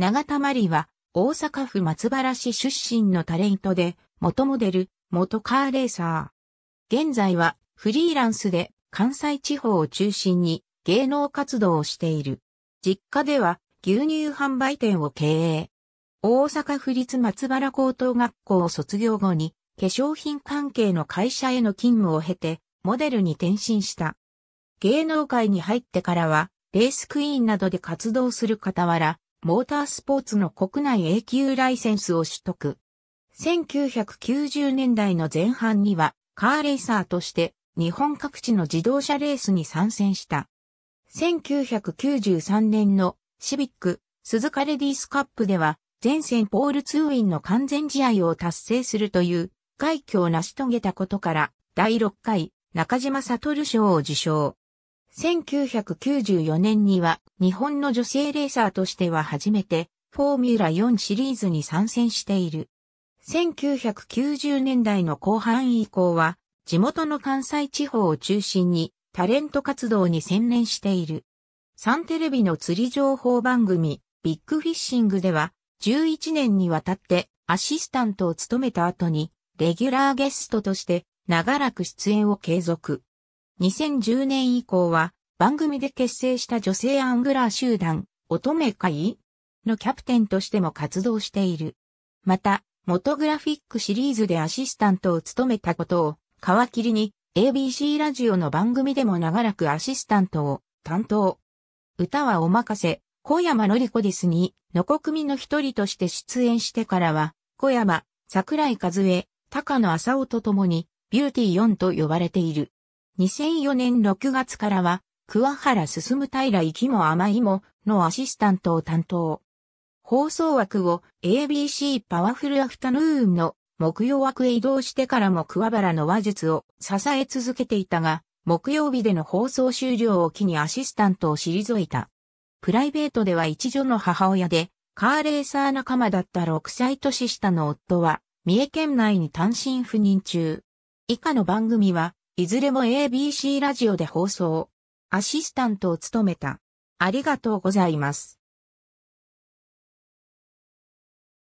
長田まりは、大阪府松原市出身のタレントで、元モデル、元カーレーサー。現在は、フリーランスで、関西地方を中心に、芸能活動をしている。実家では、牛乳販売店を経営。大阪府立松原高等学校を卒業後に、化粧品関係の会社への勤務を経て、モデルに転身した。芸能界に入ってからは、レースクイーンなどで活動する傍ら、モータースポーツの国内永久ライセンスを取得。1990年代の前半には、カーレーサーとして日本各地の自動車レースに参戦した。1993年のシビック、鈴鹿レディースカップでは、前線ポールツーウィンの完全試合を達成するという快挙を成し遂げたことから、第6回中島悟賞を受賞。1994年には日本の女性レーサーとしては初めてフォーミュラ4シリーズに参戦している。1990年代の後半以降は地元の関西地方を中心にタレント活動に専念している。サンテレビの釣り情報番組ビッグフィッシングでは11年にわたってアシスタントを務めた後にレギュラーゲストとして長らく出演を継続。2010年以降は番組で結成した女性アングラー集団、乙女会のキャプテンとしても活動している。また、元グラフィックシリーズでアシスタントを務めたことを皮切りに ABC ラジオの番組でも長らくアシスタントを担当。歌はお任せ、小山のりこですに、のこ組の一人として出演してからは、小山、桜井和江、高野浅尾と共に、ビューティー4と呼ばれている。2004年6月からは、桑原進平行きも甘いものアシスタントを担当。放送枠を ABC パワフルアフタヌーンの木曜枠へ移動してからも桑原の話術を支え続けていたが、木曜日での放送終了を機にアシスタントを退いた。プライベートでは一女の母親で、カーレーサー仲間だった6歳年下の夫は、三重県内に単身赴任中。以下の番組は、いずれも ABC ラジオで放送、アシスタントを務めた。ありがとうございます。